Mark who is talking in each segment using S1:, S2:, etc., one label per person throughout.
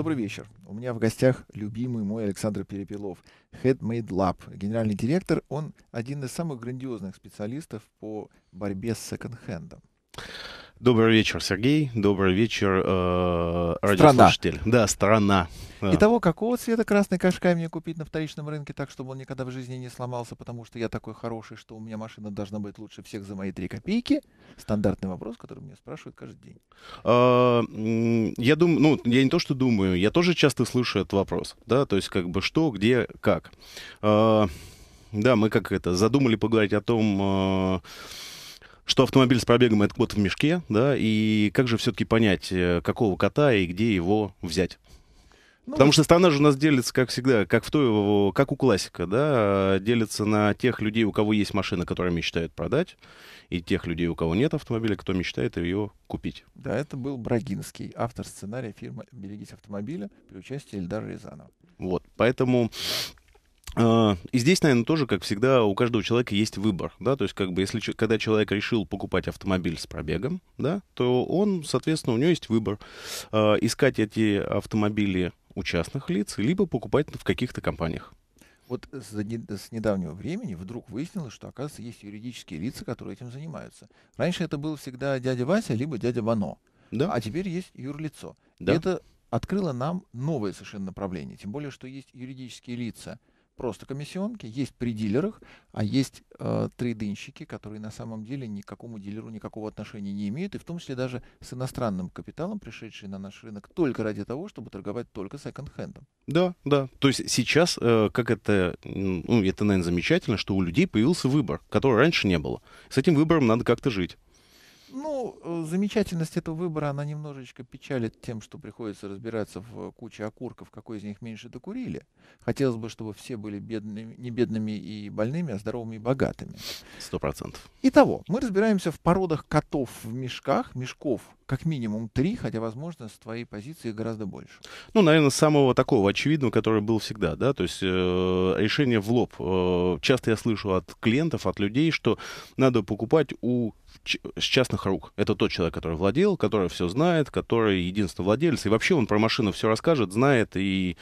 S1: Добрый вечер. У меня в гостях любимый мой Александр Перепелов, Headmade Lab, генеральный директор. Он один из самых грандиозных специалистов по борьбе с секонд-хендом.
S2: Добрый вечер, Сергей. Добрый вечер, э, радиослушатель. Страна. Да, страна. Да. Итого,
S1: какого цвета красный кашкай мне купить на вторичном рынке так, чтобы он никогда в жизни не сломался, потому что я такой хороший, что у меня машина должна быть лучше всех за мои три копейки? Стандартный вопрос, который меня спрашивают каждый день.
S2: А, я думаю, ну, я не то, что думаю, я тоже часто слышу этот вопрос, да, то есть как бы что, где, как. А, да, мы как это, задумали поговорить о том... А, что автомобиль с пробегом — это кот в мешке, да, и как же все-таки понять, э, какого кота и где его взять? Ну, Потому что страна же у нас делится, как всегда, как, в той, как у классика, да, э, делится на тех людей, у кого есть машина, которая мечтает продать, и тех людей, у кого нет автомобиля, кто мечтает ее купить.
S1: Да, это был Брагинский, автор сценария фирмы «Берегись автомобиля» при участии Эльдара Рязанова.
S2: Вот, поэтому а, и здесь, наверное, тоже, как всегда, у каждого человека есть выбор, да, то есть, как бы, если, когда человек решил покупать автомобиль с пробегом, да, то он, соответственно, у него есть выбор э, искать эти автомобили у частных лиц, либо покупать в каких-то компаниях.
S1: Вот с, недавнего времени вдруг выяснилось, что, оказывается, есть юридические лица, которые этим занимаются. Раньше это был всегда дядя Вася, либо дядя Вано. Да. А теперь есть юрлицо. Да. это открыло нам новое совершенно направление. Тем более, что есть юридические лица, просто комиссионки, есть при дилерах, а есть э, трейдинщики, которые на самом деле ни к какому дилеру никакого отношения не имеют, и в том числе даже с иностранным капиталом, пришедшие на наш рынок только ради того, чтобы торговать только секонд-хендом.
S2: Да, да. То есть сейчас, э, как это, ну, это, наверное, замечательно, что у людей появился выбор, которого раньше не было. С этим выбором надо как-то жить.
S1: Ну, э, замечательность этого выбора, она немножечко печалит тем, что приходится разбираться в э, куче окурков, какой из них меньше докурили. Хотелось бы, чтобы все были бедными, не бедными и больными, а здоровыми и богатыми. Сто процентов. Итого, мы разбираемся в породах котов в мешках, мешков как минимум три, хотя, возможно, с твоей позиции гораздо больше.
S2: Ну, наверное, самого такого очевидного, который был всегда, да, то есть э, решение в лоб. Э, часто я слышу от клиентов, от людей, что надо покупать у с частных рук. Это тот человек, который владел, который все знает, который единственный владелец. И вообще он про машину все расскажет, знает и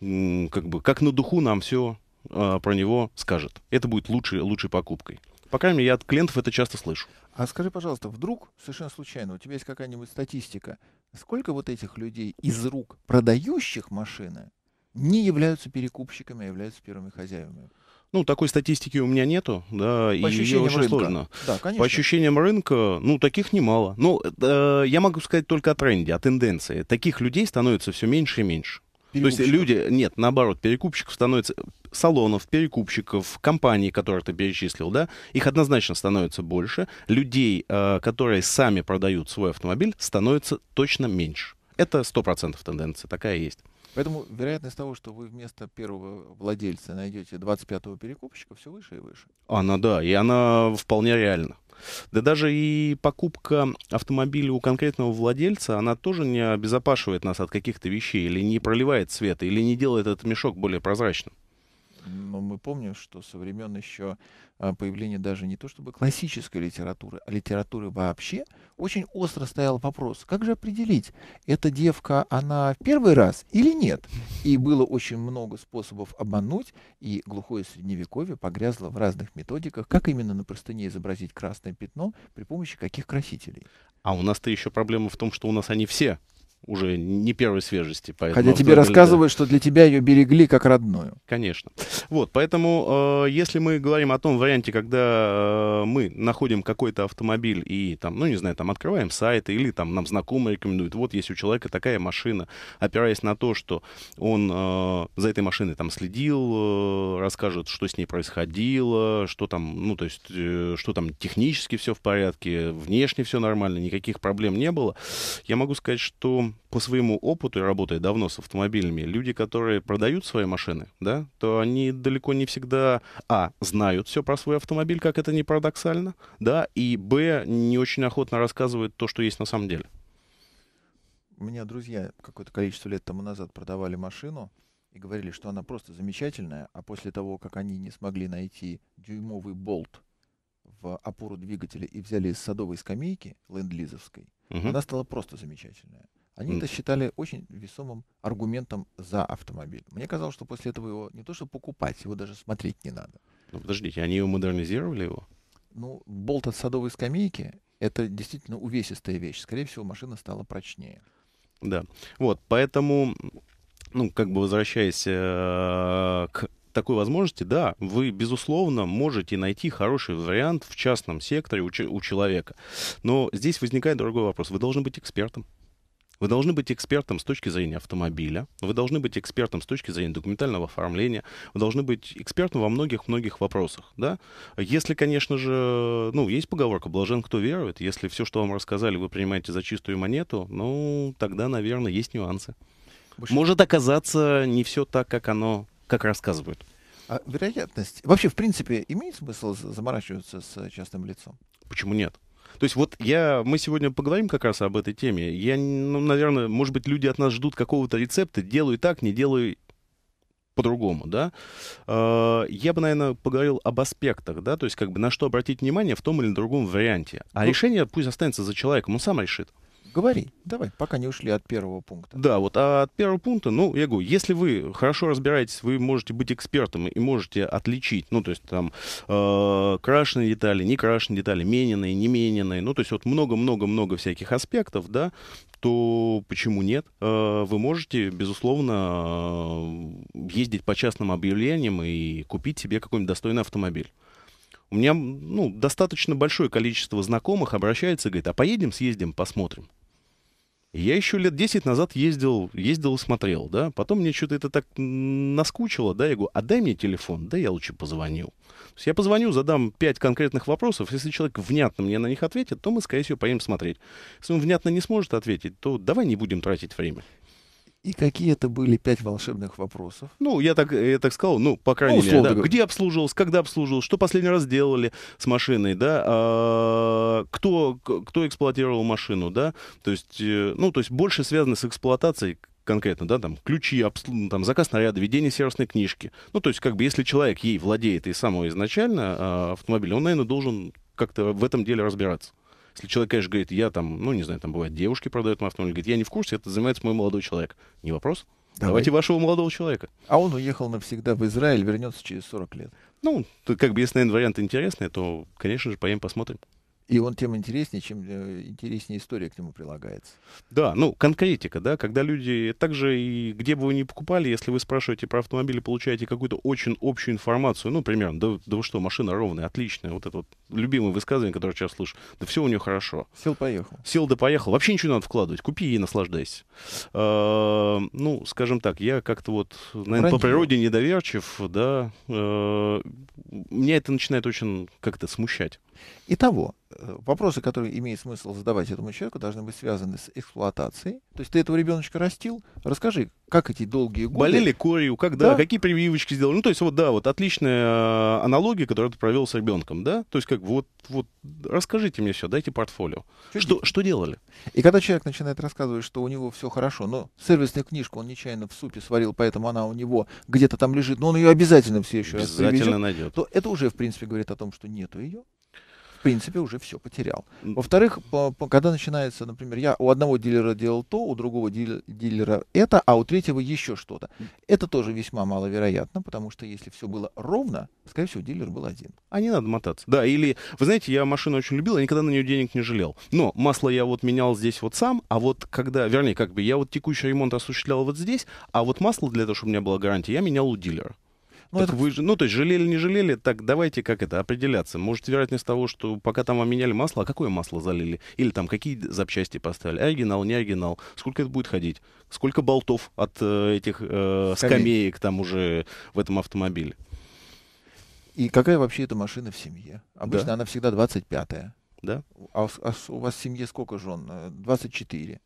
S2: как бы как на духу нам все э, а, про него скажет. Это будет лучшей, лучшей покупкой. По крайней мере, я от клиентов это часто слышу.
S1: А скажи, пожалуйста, вдруг совершенно случайно у тебя есть какая-нибудь статистика, сколько вот этих людей из рук продающих машины не являются перекупщиками, а являются первыми хозяевами?
S2: Ну, такой статистики у меня нету, да, По и ее очень рынка. сложно. Да, конечно. По ощущениям рынка, ну, таких немало. Ну, э, я могу сказать только о тренде, о тенденции. Таких людей становится все меньше и меньше. То есть люди, нет, наоборот, перекупщиков становится, салонов, перекупщиков, компаний, которые ты перечислил, да, их однозначно становится больше. Людей, э, которые сами продают свой автомобиль, становится точно меньше. Это 100% тенденция, такая есть.
S1: Поэтому вероятность того, что вы вместо первого
S2: владельца найдете 25-го
S1: перекупщика, все выше и выше.
S2: Она, да, и она вполне реальна. Да даже и покупка автомобиля у конкретного владельца, она тоже не обезопашивает нас от каких-то вещей, или не проливает света, или не делает этот мешок более прозрачным.
S1: Но мы помним, что со времен еще а, появления даже не то чтобы
S2: классической литературы, а литературы
S1: вообще, очень остро стоял вопрос, как же определить, эта девка, она в первый раз или нет? И было очень много способов обмануть, и глухое средневековье погрязло в разных методиках, как именно на простыне изобразить красное пятно при помощи каких красителей.
S2: А у нас-то еще проблема в том, что у нас они все уже не первой свежести. Хотя тебе рассказывают,
S1: что для тебя ее берегли как родную.
S2: Конечно. Вот, поэтому э, если мы говорим о том варианте, когда э, мы находим какой-то автомобиль и там, ну не знаю, там открываем сайт или там нам знакомые рекомендуют, вот есть у человека такая машина, опираясь на то, что он э, за этой машиной там следил, э, расскажет, что с ней происходило, что там, ну то есть, э, что там технически все в порядке, внешне все нормально, никаких проблем не было, я могу сказать, что по своему опыту, работая давно с автомобилями, люди, которые продают свои машины, да, то они далеко не всегда, а, знают все про свой автомобиль, как это не парадоксально, да, и, б, не очень охотно рассказывают то, что есть на самом деле.
S1: У меня друзья какое-то количество лет тому назад продавали машину и говорили, что она просто замечательная, а после того, как они не смогли найти дюймовый болт в опору двигателя и взяли из садовой скамейки ленд-лизовской, угу. она стала просто замечательная. Они это считали очень весомым аргументом за автомобиль. Мне казалось, что после этого его не то что покупать, его даже смотреть не надо.
S2: Ну подождите, они его модернизировали его?
S1: Ну, болт от садовой скамейки — это действительно увесистая вещь. Скорее всего, машина стала прочнее.
S2: Да. Вот, поэтому, ну, как бы возвращаясь э, к такой возможности, да, вы, безусловно, можете найти хороший вариант в частном секторе у, у человека. Но здесь возникает другой вопрос. Вы должны быть экспертом. Вы должны быть экспертом с точки зрения автомобиля, вы должны быть экспертом с точки зрения документального оформления, вы должны быть экспертом во многих-многих вопросах. Да? Если, конечно же, ну, есть поговорка «блажен, кто верует», если все, что вам рассказали, вы принимаете за чистую монету, ну, тогда, наверное, есть нюансы. Больше... Может оказаться не все так, как оно, как рассказывают.
S1: А вероятность... Вообще, в принципе, имеет смысл заморачиваться с частным лицом?
S2: Почему нет? То есть вот я, мы сегодня поговорим как раз об этой теме. Я, ну, наверное, может быть, люди от нас ждут какого-то рецепта, делай так, не делай по-другому, да. А, я бы, наверное, поговорил об аспектах, да, то есть как бы на что обратить внимание в том или другом варианте. А ну, решение пусть останется за человеком, он сам решит.
S1: Говори, давай, пока не ушли от первого пункта.
S2: Да, вот а от первого пункта, ну, я говорю, если вы хорошо разбираетесь, вы можете быть экспертом и можете отличить, ну, то есть там э, крашеные детали, не крашеные детали, мененные, не мененные, ну, то есть вот много-много-много всяких аспектов, да, то почему нет? Э, вы можете, безусловно, э, ездить по частным объявлениям и купить себе какой-нибудь достойный автомобиль. У меня ну, достаточно большое количество знакомых обращается и говорит, а поедем, съездим, посмотрим. Я еще лет 10 назад ездил, ездил и смотрел, да. Потом мне что-то это так наскучило, да. Я говорю, а дай мне телефон, да я лучше позвоню. То есть я позвоню, задам 5 конкретных вопросов. Если человек внятно мне на них ответит, то мы, скорее всего, поедем смотреть. Если он внятно не сможет ответить, то давай не будем тратить время.
S1: И какие это были пять волшебных вопросов?
S2: Ну, я так, я так сказал, ну, по крайней ну, мере, да, где обслуживался, когда обслуживался, что последний раз делали с машиной, да, а, кто, кто эксплуатировал машину, да, то есть, э, ну, то есть больше связано с эксплуатацией, конкретно, да, там, ключи, обслу... Ну, там, заказ наряда, ведение сервисной книжки. Ну, то есть, как бы, если человек ей владеет и самого изначально э, а, автомобиля, он, наверное, должен как-то в этом деле разбираться. Если человек, конечно, говорит, я там, ну, не знаю, там бывают девушки продают на автомобиль, говорит, я не в курсе, это занимается мой молодой человек. Не вопрос. Давай. Давайте вашего молодого человека. А он уехал навсегда в Израиль, вернется через 40 лет. Ну, как бы, если, наверное, вариант интересный, то, конечно же, поедем посмотрим. И он тем интереснее,
S1: чем э, интереснее история к нему прилагается.
S2: Да, ну, конкретика, да, когда люди... Также и где бы вы ни покупали, если вы спрашиваете про автомобили, получаете какую-то очень общую информацию, ну, примерно, да, да вы что, машина ровная, отличная, вот это вот любимое высказывание, которое сейчас слышу, да все у нее хорошо. Сел, поехал. Сел, да поехал. Вообще ничего не надо вкладывать, купи и наслаждайся. Э, ну, скажем так, я как-то вот, наверное, Ранее. по природе недоверчив, да, э, меня это начинает очень как-то смущать. Итого, Э, вопросы, которые
S1: имеет смысл задавать этому человеку, должны быть связаны с эксплуатацией.
S2: То есть ты этого ребеночка растил, расскажи, как эти долгие годы... Болели корью, когда, да? какие прививочки сделали. Ну, то есть вот, да, вот отличная э, аналогия, которую ты провел с ребенком, да? То есть как вот, вот расскажите мне все, дайте портфолио. Что, что, что делали? И когда человек
S1: начинает рассказывать, что у него все хорошо, но сервисную книжку он нечаянно в супе сварил, поэтому она у него где-то там лежит, но он ее обязательно все еще обязательно раз привезет, найдет. то это уже, в принципе, говорит о том, что нету ее в принципе, уже все потерял. Во-вторых, по, по, когда начинается, например, я у одного дилера делал то, у другого дилера, дилера это, а у третьего еще что-то. Это тоже весьма маловероятно, потому что если все было ровно, скорее всего, дилер был один.
S2: А не надо мотаться. Да, или, вы знаете, я машину очень любил, я никогда на нее денег не жалел. Но масло я вот менял здесь вот сам, а вот когда, вернее, как бы я вот текущий ремонт осуществлял вот здесь, а вот масло для того, чтобы у меня была гарантия, я менял у дилера. Ну, так это... вы же, ну, то есть жалели, не жалели, так давайте как это определяться. Может, вероятность того, что пока там меняли масло, а какое масло залили? Или там какие запчасти поставили? Оригинал, не оригинал? Сколько это будет ходить? Сколько болтов от э, этих э, скамеек там уже в этом автомобиле?
S1: И какая вообще эта машина в семье? Обычно да. она
S2: всегда 25-я. Да. А, а
S1: у вас в семье сколько жен? 24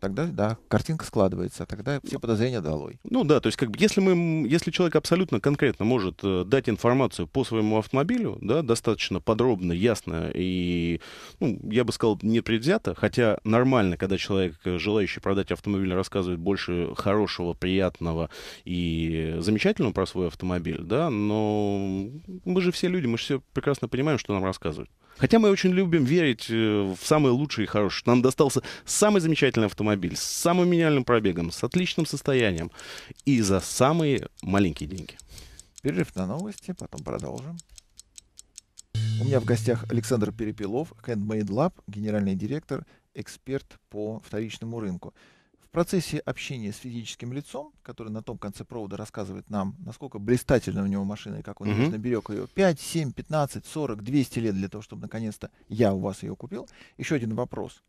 S1: тогда, да, картинка складывается, тогда
S2: все ну, подозрения долой. Ну да, то есть как бы если мы, если человек абсолютно конкретно может э, дать информацию по своему автомобилю, да, достаточно подробно, ясно и, ну, я бы сказал, непредвзято, хотя нормально, когда человек, э, желающий продать автомобиль, рассказывает больше хорошего, приятного и замечательного про свой автомобиль, да, но мы же все люди, мы же все прекрасно понимаем, что нам рассказывают. Хотя мы очень любим верить э, в самые лучшие и хорошие. Нам достался самый замечательный автомобиль с самым минимальным пробегом, с отличным состоянием и за самые маленькие деньги. Перерыв на новости,
S1: потом продолжим. У меня в гостях Александр Перепелов, Handmade Lab, генеральный директор, эксперт по вторичному рынку. В процессе общения с физическим лицом, который на том конце провода рассказывает нам, насколько блистательна у него машина и как он mm-hmm. берег ее 5, 7, 15, 40, 200 лет для того, чтобы наконец-то я у вас ее купил. Еще один вопрос.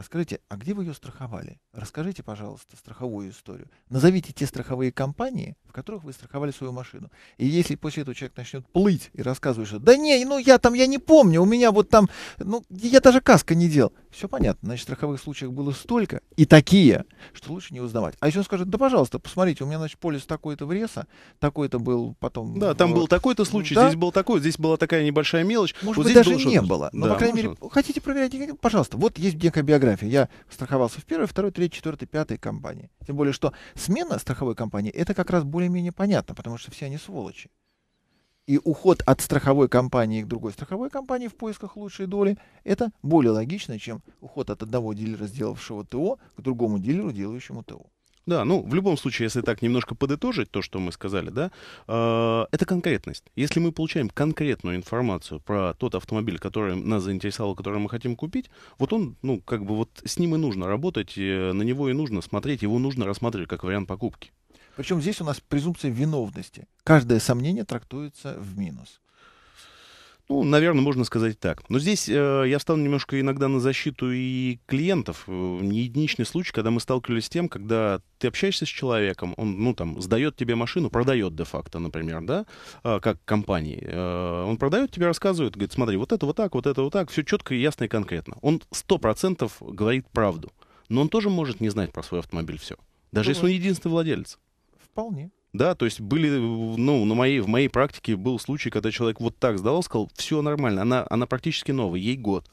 S1: А скажите, а где вы ее страховали? Расскажите, пожалуйста, страховую историю. Назовите те страховые компании, в которых вы страховали свою машину. И если после этого человек начнет плыть и рассказывать, что да не, ну я там, я не помню, у меня вот там, ну я даже каска не делал. Все понятно, значит, страховых случаев было столько и такие, что лучше не узнавать. А еще он скажет, да пожалуйста, посмотрите, у меня, значит, полис такой-то вреса, такой-то был потом... Да, там был такой-то
S2: случай, да? здесь был такой, здесь была такая небольшая мелочь. Может вот быть, даже не было. Но, да, по крайней мере,
S1: хотите проверять, пожалуйста, вот есть некая биография биографии. Я страховался в первой, второй, третьей, четвертой, пятой компании. Тем более, что смена страховой компании, это как раз более-менее понятно, потому что все они сволочи. И уход от страховой компании к другой страховой компании в поисках лучшей доли, это более логично, чем уход от одного дилера, сделавшего ТО, к другому дилеру, делающему ТО.
S2: Да, ну, в любом случае, если так немножко подытожить то, что мы сказали, да, э, это конкретность. Если мы получаем конкретную информацию про тот автомобиль, который нас заинтересовал, который мы хотим купить, вот он, ну, как бы вот с ним и нужно работать, э, на него и нужно смотреть, его нужно рассматривать как вариант покупки.
S1: Причем здесь у нас презумпция виновности. Каждое сомнение трактуется в минус.
S2: Ну, наверное, можно сказать так. Но здесь э, я встану немножко иногда на защиту и клиентов. Э, не единичный случай, когда мы сталкивались с тем, когда ты общаешься с человеком, он, ну, там, сдает тебе машину, продает де-факто, например, да, э, как компании. Э, он продает тебе, рассказывает, говорит, смотри, вот это вот так, вот это вот так, все четко, ясно и конкретно. Он сто процентов говорит правду. Но он тоже может не знать про свой автомобиль все. Даже Думаю. если он единственный владелец. Вполне. Да, то есть были, ну, на моей, в моей практике был случай, когда человек вот так сдавал, сказал, все нормально, она, она практически новая, ей год.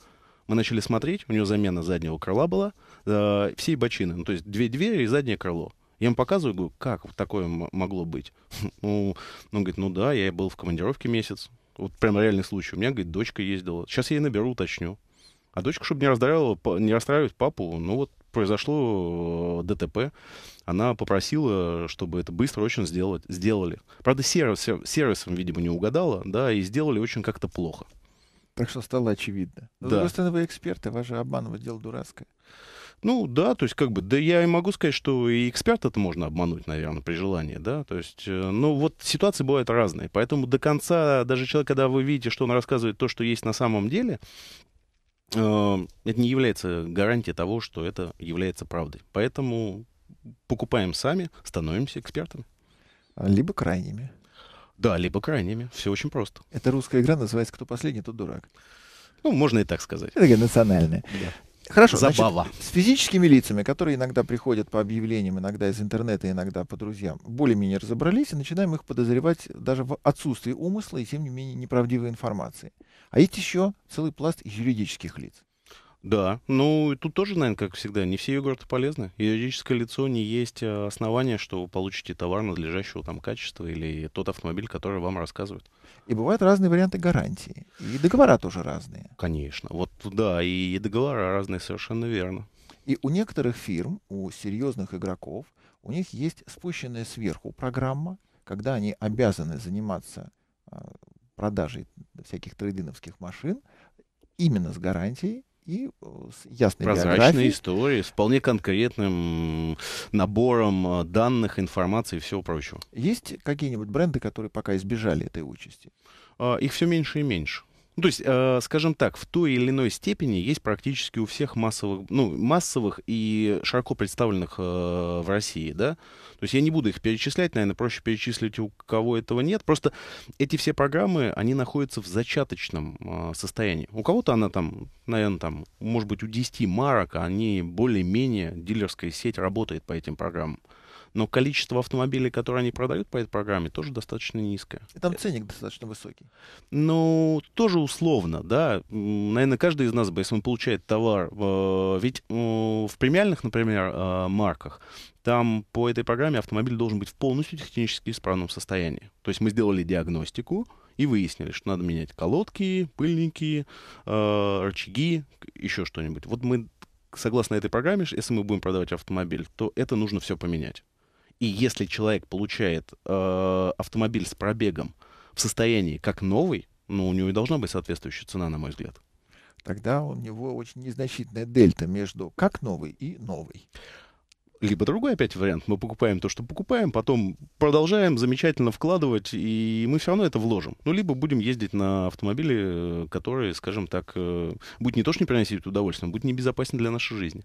S2: Мы начали смотреть, у нее замена заднего крыла была, э, всей бочины, ну, то есть две двери и заднее крыло. Я ему показываю, говорю, как такое могло быть? Ну, он говорит, ну да, я был в командировке месяц. Вот прям реальный случай. У меня, говорит, дочка ездила. Сейчас я ей наберу, уточню. А дочка, чтобы не расстраивать, не расстраивать папу, ну вот произошло э, ДТП, она попросила, чтобы это быстро очень сделать, сделали. Правда, сервис, сервисом, видимо, не угадала, да, и сделали очень как-то плохо. Так что стало очевидно. Ну, да. С
S1: вы эксперты, вас же обманывать дело дурацкое.
S2: Ну, да, то есть, как бы, да я и могу сказать, что и эксперта-то можно обмануть, наверное, при желании, да, то есть, ну, вот ситуации бывают разные, поэтому до конца, даже человек, когда вы видите, что он рассказывает то, что есть на самом деле, Э, это не является гарантией того, что это является правдой. Поэтому покупаем сами, становимся экспертами. Либо крайними. Да, либо крайними. Все очень просто. Эта русская игра называется «Кто последний, тот дурак». Ну, можно и так сказать. Это национальная.
S1: Да. Хорошо, Забава. Значит, с физическими лицами, которые иногда приходят по объявлениям, иногда из интернета, иногда по друзьям, более-менее разобрались и начинаем их подозревать даже в отсутствии умысла и, тем не менее, неправдивой информации. А есть еще целый пласт юридических лиц.
S2: Да, ну и тут тоже, наверное, как всегда, не все йогурты полезны. Юридическое лицо не есть э, основание, что вы получите товар надлежащего там качества или тот автомобиль, который вам рассказывают. И
S1: бывают разные варианты гарантии. И договора тоже разные.
S2: Конечно. Вот да, и договора разные, совершенно верно. И у некоторых фирм, у серьезных игроков, у
S1: них есть спущенная сверху программа, когда они обязаны заниматься э, продажей всяких трейдиновских машин именно с гарантией, и э, с ясной Прозрачной биографией.
S2: историей, с вполне конкретным набором э, данных, информации и всего прочего. Есть какие-нибудь бренды, которые пока избежали этой участи? А, их все меньше и меньше. Ну, то есть, э, скажем так, в той или иной степени есть практически у всех массовых, ну, массовых и широко представленных э, в России, да. То есть я не буду их перечислять, наверное, проще перечислить у кого этого нет. Просто эти все программы, они находятся в зачаточном э, состоянии. У кого-то она там, наверное, там, может быть, у 10 марок, а они более-менее, дилерская сеть работает по этим программам но количество автомобилей, которые они продают по этой программе, тоже достаточно низкое.
S1: И там ценник достаточно
S2: высокий. Ну, тоже условно, да. Наверное, каждый из нас, если он получает товар, ведь в премиальных, например, э, марках, там по этой программе автомобиль должен быть в полностью технически исправном состоянии. То есть мы сделали диагностику, и выяснили, что надо менять колодки, пыльники, э, рычаги, еще что-нибудь. Вот мы, согласно этой программе, если мы будем продавать автомобиль, то это нужно все поменять. И если человек получает э, автомобиль с пробегом в состоянии как новый, ну, у него и должна быть соответствующая цена, на мой взгляд.
S1: Тогда у него очень
S2: незначительная дельта между как новый и новый. Либо другой опять вариант. Мы покупаем то, что покупаем, потом продолжаем замечательно вкладывать, и мы все равно это вложим. Ну, либо будем ездить на автомобиле, э, который, скажем так, э, будет не то, что не приносить удовольствие, но будет небезопасен для нашей жизни.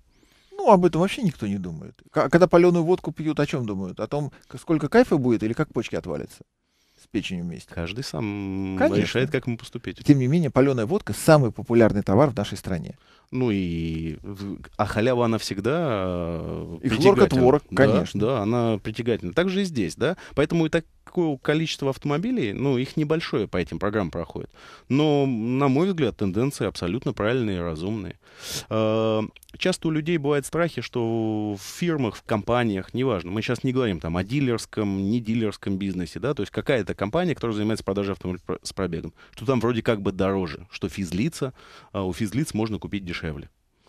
S1: Ну, об этом вообще никто не думает. Когда паленую водку пьют, о чем думают? О том, сколько кайфа будет или как почки отвалятся с печенью вместе. Каждый сам Конечно. решает,
S2: как ему поступить. Тем
S1: не менее, паленая водка самый популярный товар в нашей стране.
S2: Ну и... А халява, она всегда э, И хлорка-творог, конечно. Да, она притягательна. также и здесь, да? Поэтому и такое количество автомобилей, ну, их небольшое по этим программам проходит. Но, на мой взгляд, тенденции абсолютно правильные и разумные. Э, часто у людей бывают страхи, что в фирмах, в компаниях, неважно, мы сейчас не говорим там о дилерском, не дилерском бизнесе, да, то есть какая-то компания, которая занимается продажей автомобилей с пробегом, что там вроде как бы дороже, что физлица, а у физлиц можно купить дешевле дешевле.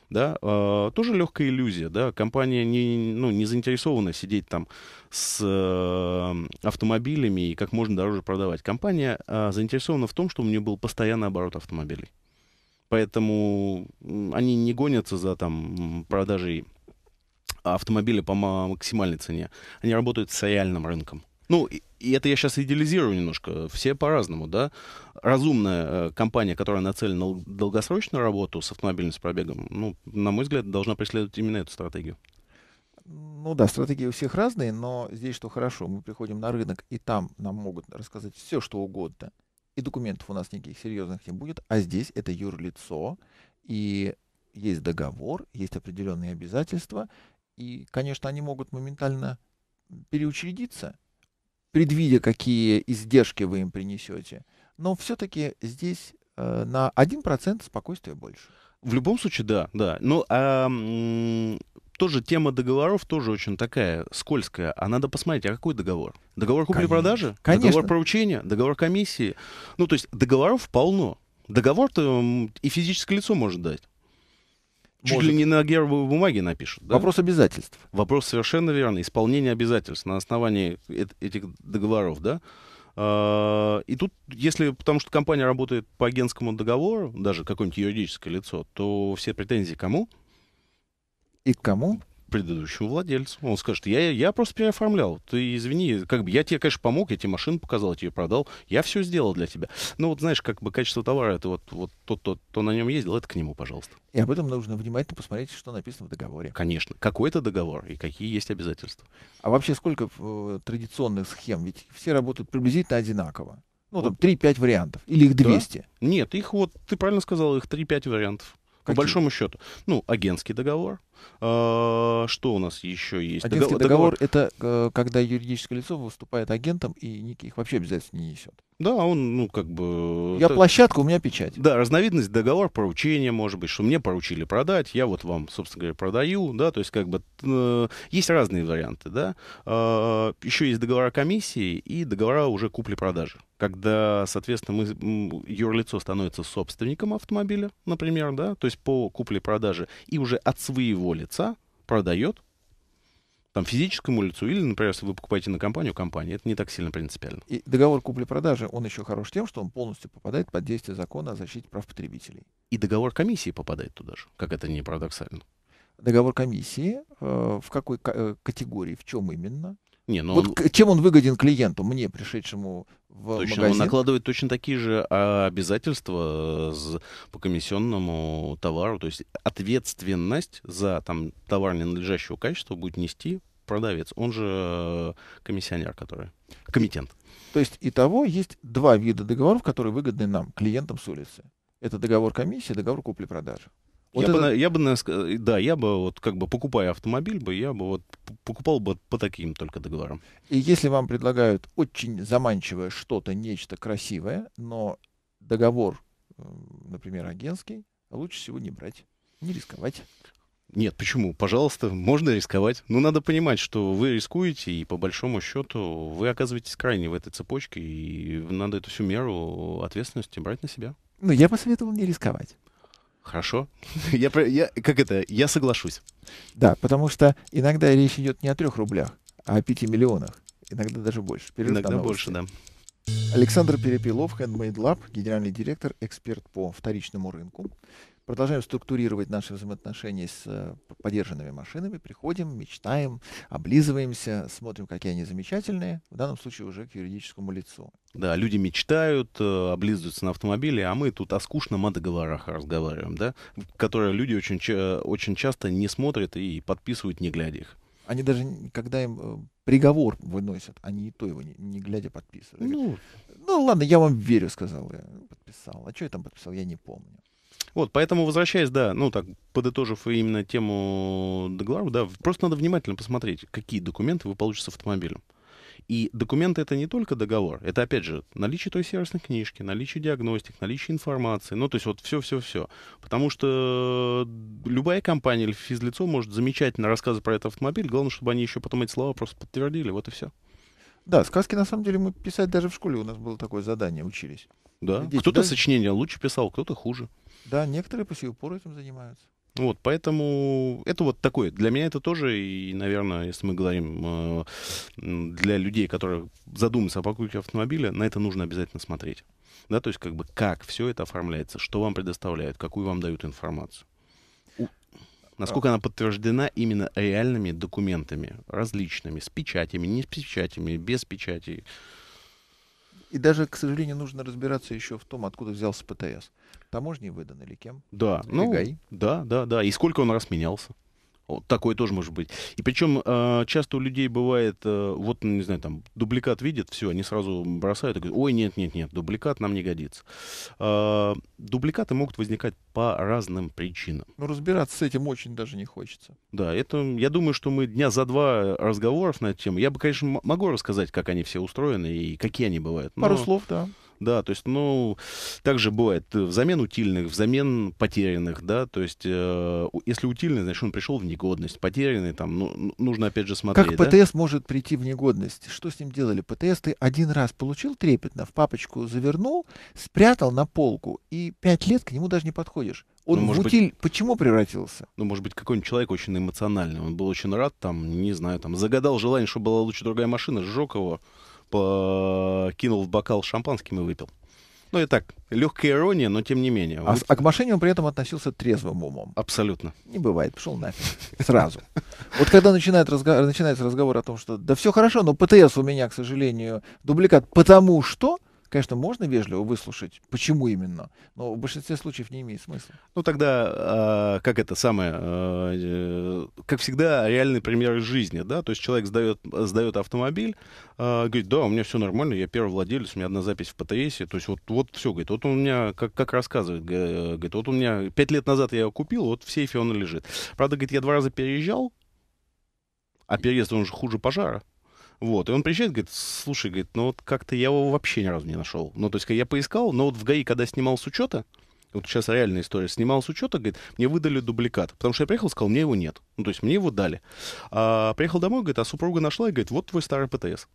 S2: Да, э, тоже легкая иллюзия, да, компания не, ну, не заинтересована сидеть там с э, автомобилями и как можно дороже продавать. Компания э, заинтересована в том, чтобы у нее был постоянный оборот автомобилей. Поэтому они не гонятся за там продажей автомобиля по максимальной цене. Они работают с реальным рынком. Ну, и это я сейчас идеализирую немножко. Все по-разному, да. Разумная э, компания, которая нацелена на долгосрочную работу с автомобильным пробегом, ну, на мой взгляд, должна преследовать именно эту стратегию.
S1: Ну да, стратегии у всех разные, но здесь что хорошо, мы приходим на рынок, и там нам могут рассказать все, что угодно. И документов у нас никаких серьезных не будет, а здесь это юрлицо, и есть договор, есть определенные обязательства, и, конечно, они могут моментально переучредиться, предвидя, какие издержки вы им принесете. Но все-таки здесь э, на 1% спокойствия больше.
S2: В любом случае, да, да. но ну, а тоже тема договоров тоже очень такая скользкая. А надо посмотреть, а какой договор? Договор купли-продажи? Конечно. Договор поручения? Договор комиссии? Ну, то есть договоров полно. Договор-то и физическое лицо может дать. Чуть может... ли не на гербовой бумаге напишут. Да? Вопрос обязательств. Вопрос совершенно верный. Исполнение обязательств на основании э этих договоров, да? А, и тут, если, потому что компания работает по агентскому договору, даже какое-нибудь юридическое лицо, то все претензии кому? И к кому? предыдущему владельцу. Он скажет, я, я просто переоформлял, ты извини, как бы я тебе, конечно, помог, я тебе машину показал, я тебе продал, я все сделал для тебя. Но ну, вот знаешь, как бы качество товара, это вот, вот тот, тот кто на нем ездил, это к нему, пожалуйста.
S1: И об этом нужно внимательно посмотреть, что написано в договоре.
S2: Конечно, какой это договор и какие есть обязательства. А
S1: вообще сколько э, традиционных схем? Ведь все работают приблизительно одинаково. Ну, там 3-5 вариантов. Или их 200? Да?
S2: Нет, их вот, ты правильно сказал, их 3-5 вариантов. Какие? По большому счету. Ну, агентский договор, а, что у нас еще есть? Агентский договор, договор —
S1: это э, когда юридическое лицо выступает агентом и никаких вообще
S2: обязательств не несет. Да, он, ну, как бы... Я так, площадка, у меня печать. Да, разновидность договор поручения, может быть, что мне поручили продать, я вот вам, собственно говоря, продаю, да, то есть как бы э, есть разные варианты, да. Э, а, еще есть договора комиссии и договора уже купли-продажи, когда, соответственно, мы, юрлицо становится собственником автомобиля, например, да, то есть по купле-продаже и уже от своего лица продает там, физическому лицу, или, например, если вы покупаете на компанию, компании, это не так сильно принципиально.
S1: И договор купли-продажи, он еще хорош тем, что он полностью попадает
S2: под действие закона о защите прав потребителей. И договор комиссии попадает туда же, как
S1: это не парадоксально. Договор комиссии э, в какой к- э, категории, в чем именно?
S2: Не, ну вот он...
S1: чем он выгоден клиенту, мне, пришедшему
S2: в точно, магазин? Он накладывает точно такие же а, обязательства э, по комиссионному товару. То есть ответственность за там, товар ненадлежащего качества будет нести продавец. Он же э, комиссионер, который...
S1: Комитент. То есть итого есть два вида договоров, которые выгодны нам, клиентам с улицы. Это договор комиссии, договор купли-продажи.
S2: Вот я, это... бы, я бы, э, да, я бы вот как бы покупая автомобиль бы, я бы вот покупал бы по таким только договорам. И если вам предлагают очень заманчивое что-то, нечто красивое, но договор, например, агентский, лучше всего не брать, не рисковать. Нет, почему? Пожалуйста, можно рисковать. Но надо понимать, что вы рискуете, и по большому счету вы оказываетесь крайне в этой цепочке, и надо эту всю меру ответственности брать на себя.
S1: Ну, я посоветовал не рисковать.
S2: Хорошо. я, я, как это, я соглашусь.
S1: Да, потому что иногда речь идет не о трех рублях, а о пяти миллионах. Иногда даже больше. Перерыв иногда больше, да. Александр Перепилов, Handmade Lab, генеральный директор, эксперт по вторичному рынку продолжаем структурировать наши взаимоотношения с э, подержанными машинами, приходим, мечтаем, облизываемся, смотрим, какие они замечательные, в данном случае уже к юридическому лицу.
S2: Да, люди мечтают, э, облизываются на автомобиле, а мы тут о скучном о договорах разговариваем, да, которые люди очень, очень часто не смотрят и подписывают, не глядя их.
S1: Они даже, когда им э, приговор выносят, они и то его не, не глядя подписывают. Ну, ну ладно, я вам верю, сказал я. Подписал. А что я там подписал, я не помню.
S2: Вот, поэтому, возвращаясь, да, ну так, подытожив именно тему Деглару, да, просто надо внимательно посмотреть, какие документы вы получите с автомобилем. И документы это не только договор, это опять же наличие той сервисной книжки, наличие диагностик, наличие информации, ну то есть вот все-все-все. Потому что любая компания или физлицо может замечательно рассказывать про этот автомобиль, главное, чтобы они еще потом эти слова просто подтвердили, вот и все. Да, сказки
S1: на самом деле мы писать даже в школе у нас было такое задание, учились.
S2: Да, кто-то да? сочинение лучше писал, кто-то хуже.
S1: Да, некоторые по сих пор этим занимаются.
S2: Ну вот, поэтому это вот такое. Для меня это тоже, и, наверное, если мы говорим э, для людей, которые задумываются о покупке автомобиля, на это нужно обязательно смотреть. Да, то есть как бы как все это оформляется, что вам предоставляют, какую вам дают информацию. Насколько она подтверждена именно реальными документами, различными, с печатями, не с печатями, без печатей.
S1: И даже, к сожалению, нужно разбираться еще в том, откуда взялся ПТС. Таможней выдан или кем? Да. ну,
S2: Да, да, да. И сколько он раз менялся? Вот такое тоже может быть. И причем э, часто у людей бывает, э, вот, ну, не знаю, там, дубликат видят, все, они сразу бросают и говорят, ой, нет-нет-нет, дубликат нам не годится. Э, дубликаты могут возникать по разным причинам.
S1: Но ну, разбираться с этим очень даже не хочется.
S2: Да, это, я думаю, что мы дня за два разговоров на эту тему. Я бы, конечно, могу рассказать, как они все устроены и какие они бывают. Но... Пару слов, да. Да, то есть, ну, также бывает э, взамен утильных, взамен потерянных, да, то есть, э, если утильный, значит, он пришел в негодность, потерянный, там, ну, ну, нужно опять же смотреть. Как ПТС
S1: да? может прийти в негодность? Что с ним делали? ПТС ты один раз получил трепетно, в папочку завернул, спрятал на полку, и пять лет к нему даже не подходишь. Он ну, может в утиль
S2: быть, почему превратился? Ну, может быть, какой-нибудь человек очень эмоциональный. Он был очень рад, там, не знаю, там, загадал желание, чтобы была лучше другая машина, сжег его кинул в бокал шампанским и выпил. Ну и так, легкая ирония, но тем не менее. А,
S1: а к машине он при этом относился трезвым умом. Абсолютно. Не бывает, пошел нафиг. Сразу. Вот когда начинает разговор, начинается разговор о том, что да все хорошо, но ПТС у меня, к сожалению, дубликат, потому что... Конечно, можно вежливо выслушать, почему именно, но в большинстве случаев не имеет смысла.
S2: Ну тогда, а, как это самое, а, э, как всегда, реальный пример из жизни, да, то есть человек сдает, сдает автомобиль, а, говорит, да, у меня все нормально, я первый владелец, у меня одна запись в ПТСе, то есть вот, вот все, говорит, вот у меня, как, как рассказывает, говорит, вот у меня пять лет назад я его купил, вот в сейфе он лежит. Правда, говорит, я два раза переезжал, а переезд, он же хуже пожара. Вот, и он приезжает, говорит, слушай, говорит, ну вот как-то я его вообще ни разу не нашел. Ну, то есть я поискал, но вот в ГАИ, когда снимал с учета, вот сейчас реальная история, снимал с учета, говорит, мне выдали дубликат, потому что я приехал, сказал, мне его нет. Ну, то есть мне его дали. А, приехал домой, говорит, а супруга нашла и говорит, вот твой старый ПТС.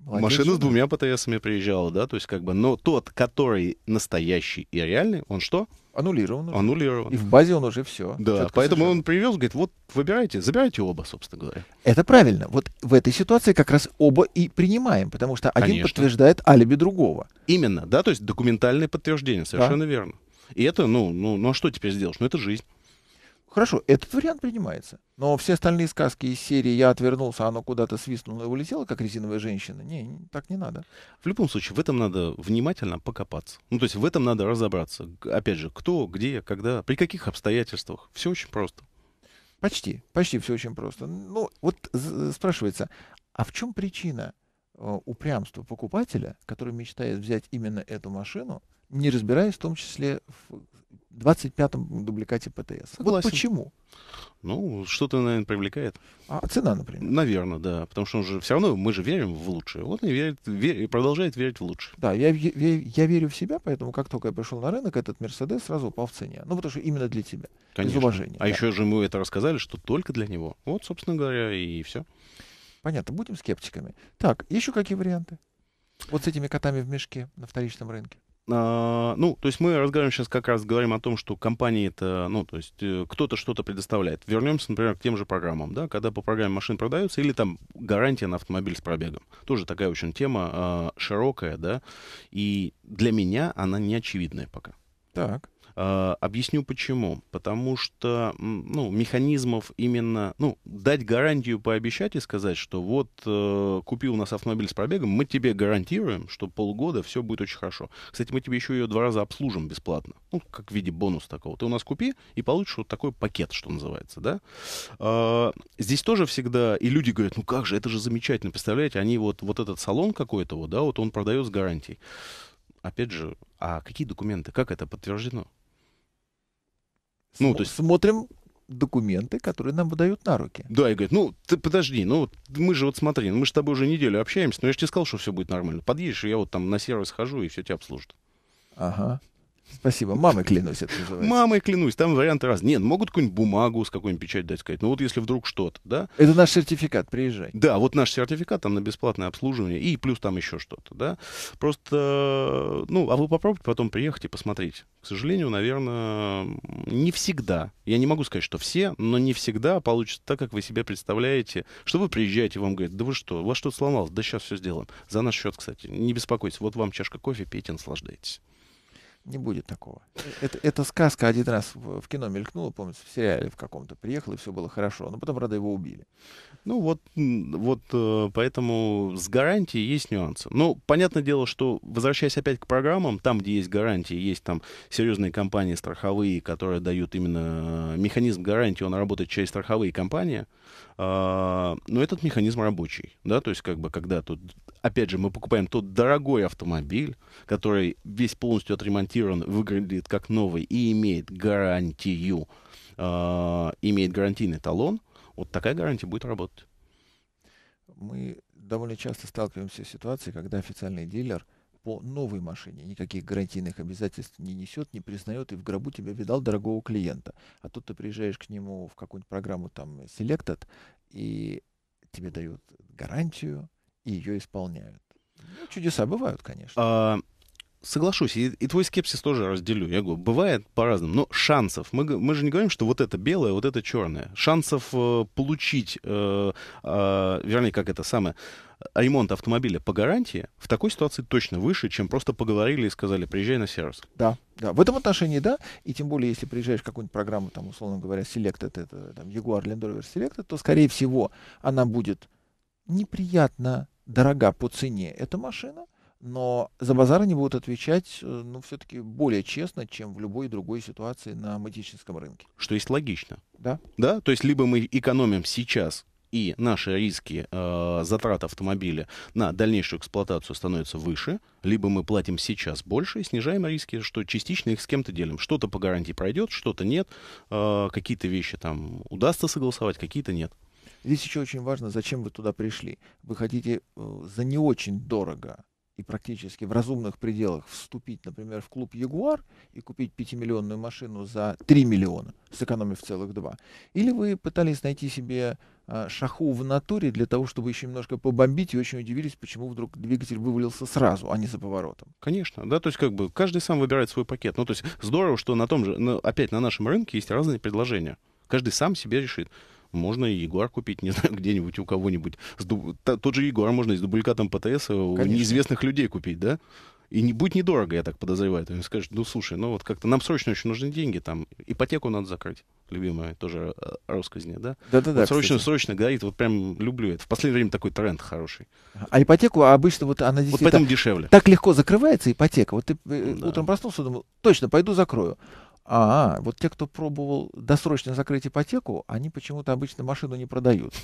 S2: Молодец, Машина с двумя ПТСами приезжала, да, то есть как бы, но тот, который настоящий и реальный, он что? Аннулирован. Аннулирован. И в базе он уже все. Да, поэтому совершенно. он привез, говорит, вот выбирайте, забирайте оба, собственно говоря.
S1: Это правильно. Вот в этой ситуации как раз оба и принимаем, потому что один Конечно. подтверждает алиби другого.
S2: Именно, да, то есть документальное подтверждение, совершенно да. верно. И это, ну, ну, ну а что теперь сделаешь? Ну это жизнь.
S1: Хорошо, этот вариант принимается. Но все остальные сказки из серии «Я отвернулся, а оно куда-то свистнуло и улетело, как резиновая женщина» не, так не надо. В любом случае, в этом надо внимательно
S2: покопаться. Ну, то есть в этом надо разобраться. Опять же, кто, где, когда, при каких обстоятельствах. Все очень просто. Почти, почти все очень просто. Ну, вот э, спрашивается,
S1: а в чем причина э, упрямства покупателя, который мечтает взять именно эту машину, не разбираясь в том числе в 25-м дубликате ПТС. Согласен. Вот почему?
S2: Ну, что-то, наверное, привлекает. А цена, например? Наверное, да. Потому что он же все равно, мы же верим в лучшее. Вот и верит, верит, продолжает верить в лучшее. Да, я, я,
S1: я верю в себя, поэтому как только я пришел на рынок, этот Мерседес сразу упал в цене. Ну, потому что именно для тебя. Конечно. Из
S2: уважения. А да. еще же мы это рассказали, что только для него. Вот, собственно говоря, и все.
S1: Понятно, будем скептиками. Так, еще какие варианты? Вот с этими котами в мешке на вторичном рынке.
S2: А, ну, то есть мы разговариваем сейчас как раз говорим о том, что компании это, ну, то есть э, кто-то что-то предоставляет. Вернемся, например, к тем же программам, да, когда по программе машины продаются или там гарантия на автомобиль с пробегом. Тоже такая очень тема а, широкая, да, и для меня она не очевидная пока. Так. Э, объясню почему. Потому что ну, механизмов именно, ну, дать гарантию пообещать и сказать, что вот э, купи у нас автомобиль с пробегом, мы тебе гарантируем, что полгода все будет очень хорошо. Кстати, мы тебе еще ее два раза обслужим бесплатно. Ну, как в виде бонуса такого. Ты у нас купи и получишь вот такой пакет, что называется, да. Э, здесь тоже всегда, и люди говорят, ну как же, это же замечательно. Представляете, они вот, вот этот салон какой-то, вот, да, вот он продает с гарантией. Опять же, а какие документы, как это подтверждено? Ну, то есть... Смотрим документы, которые нам выдают на руки. Да, и говорит, ну, ты подожди, ну, мы же вот смотри, мы же с тобой уже неделю общаемся, но я же тебе сказал, что все будет нормально. Подъедешь, и я вот там на сервис хожу, и все тебя обслужат.
S1: Ага. Спасибо. Мамой клянусь, это называется.
S2: Мамой клянусь, там варианты раз. Нет, ну, могут какую-нибудь бумагу с какой-нибудь печать дать, сказать, ну вот если вдруг что-то, да? Это наш сертификат, приезжай. Да, вот наш сертификат там на бесплатное обслуживание и плюс там еще что-то, да? Просто, ну, а вы попробуйте потом приехать и посмотреть. К сожалению, наверное, не всегда, я не могу сказать, что все, но не всегда получится так, как вы себе представляете, что вы приезжаете, вам говорят, да вы что, у вас что-то сломалось, да сейчас все сделаем. За наш счет, кстати, не беспокойтесь, вот вам чашка кофе, пейте, наслаждайтесь. Не будет такого.
S1: Это, это сказка один раз в, в кино мелькнула, помните,
S2: в сериале в каком-то приехал, и все было хорошо. Но потом, правда, его убили. Ну вот, вот э, поэтому с гарантией есть нюансы. Ну, понятное дело, что, возвращаясь опять к программам, там, где есть гарантии, есть там серьезные компании страховые, которые дают именно э, механизм гарантии, он работает через страховые компании, а, но этот механизм рабочий, да, то есть как бы когда тут, опять же, мы покупаем тот дорогой автомобиль, который весь полностью отремонтирован, выглядит как новый и имеет гарантию, а, имеет гарантийный талон, вот такая гарантия будет работать.
S1: Мы довольно часто сталкиваемся с ситуацией, когда официальный дилер – по новой машине, никаких гарантийных обязательств не несет, не признает, и в гробу тебя видал дорогого клиента. А тут ты приезжаешь к нему в какую-нибудь программу там Selected, и тебе дают гарантию, и ее исполняют. Ну, чудеса бывают, конечно.
S2: А, соглашусь, и, и твой скепсис тоже разделю. Я говорю, бывает по-разному, но шансов. Мы, мы же не говорим, что вот это белое, вот это черное. Шансов э, получить, э, э, вернее, как это самое, ремонт автомобиля по гарантии в такой ситуации точно выше, чем просто поговорили и сказали, приезжай на сервис.
S1: Да, да. В этом отношении да, и тем более, если приезжаешь в какую-нибудь программу, там, условно говоря, Selected, это это, там, Jaguar Land Rover Selected, то, скорее всего, она будет неприятно дорога по цене эта машина, но за базар они будут отвечать, э, ну, все-таки более честно, чем в любой другой ситуации на матическом рынке.
S2: Что есть логично. Да. Да, то есть либо мы экономим сейчас и наши риски э, затрат автомобиля на дальнейшую эксплуатацию становятся выше, либо мы платим сейчас больше и снижаем риски, что частично их с кем-то делим. Что-то по гарантии пройдет, что-то нет, э, какие-то вещи там удастся согласовать, какие-то нет. Здесь еще очень важно, зачем вы туда пришли.
S1: Вы хотите э, за не очень дорого и практически в разумных пределах вступить, например, в клуб «Ягуар» и купить 5-миллионную машину за 3 миллиона, сэкономив целых 2. Или вы пытались найти себе а, шаху в натуре для того, чтобы еще немножко побомбить, и очень удивились, почему вдруг двигатель вывалился сразу, а не за поворотом.
S2: Конечно, да, то есть как бы каждый сам выбирает свой пакет. Ну, то есть здорово, что на том же, на, опять на нашем рынке есть разные предложения. Каждый сам себе решит можно и Егор купить, не знаю, где-нибудь у кого-нибудь. Дуб... Тот же Егор можно и с дубликатом ПТС э, у неизвестных людей купить, да? И не будет недорого, я так подозреваю. Ты скажешь, ну слушай, ну вот как-то нам срочно очень нужны деньги, там ипотеку надо закрыть, любимая тоже э, роскозни, да? Да-да-да. Вот срочно, кстати. срочно горит, вот прям люблю это. В последнее время такой тренд хороший. А
S1: ипотеку а обычно вот она действительно. Вот поэтому дешевле. Так легко закрывается ипотека. Вот ты э, да. утром проснулся, думал, точно, пойду закрою. А, вот те, кто пробовал досрочно закрыть ипотеку, они почему-то обычно машину не продают.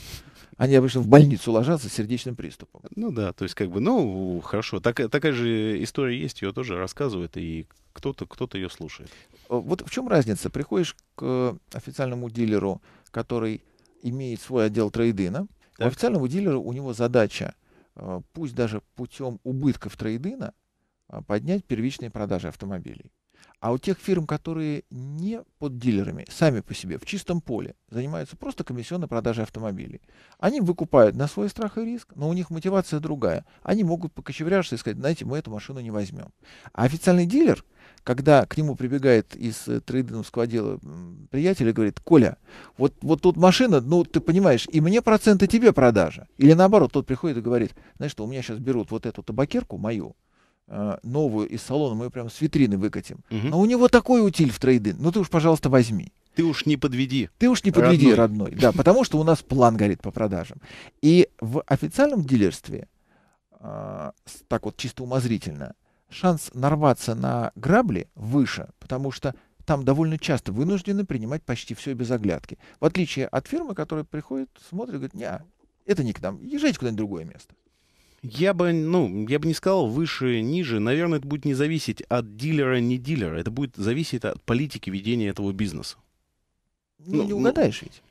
S2: Они обычно в больницу ложатся с сердечным приступом. Ну да, то есть как бы, ну хорошо, так, такая же история есть, ее тоже рассказывают, и кто-то кто ее слушает.
S1: Э, вот в чем разница? Приходишь к официальному дилеру, который имеет свой отдел трейдина. Так. У официального дилера у него задача, э, пусть даже путем убытков трейдина, э, поднять первичные продажи автомобилей. А у тех фирм, которые не под дилерами, сами по себе, в чистом поле, занимаются просто комиссионной продажей автомобилей, они выкупают на свой страх и риск, но у них мотивация другая. Они могут покочевряжься и сказать, знаете, мы эту машину не возьмем. А официальный дилер, когда к нему прибегает из э, трейдинговского отдела приятель и говорит, Коля, вот, вот тут машина, ну ты понимаешь, и мне проценты тебе продажа. Или наоборот, тот приходит и говорит, знаешь что, у меня сейчас берут вот эту табакерку мою, а, новую из салона, мы ее прям с витрины выкатим. Угу. Но у него такой утиль в трейдинг. Ну ты уж, пожалуйста, возьми. Ты уж не
S2: подведи. Ты уж не подведи, родной. родной. Да,
S1: потому что у нас план горит по продажам. И в официальном дилерстве, а, так вот чисто умозрительно, шанс нарваться на грабли выше, потому что там довольно часто вынуждены принимать почти все без оглядки. В отличие от фирмы, которая приходит, смотрит, говорит, не, это не к нам, езжайте
S2: куда-нибудь другое место. Я бы, ну, я бы не сказал выше, ниже. Наверное, это будет не зависеть от дилера, не дилера. Это будет зависеть от политики ведения этого бизнеса. Ну, не ну, угадаешь ну, ведь.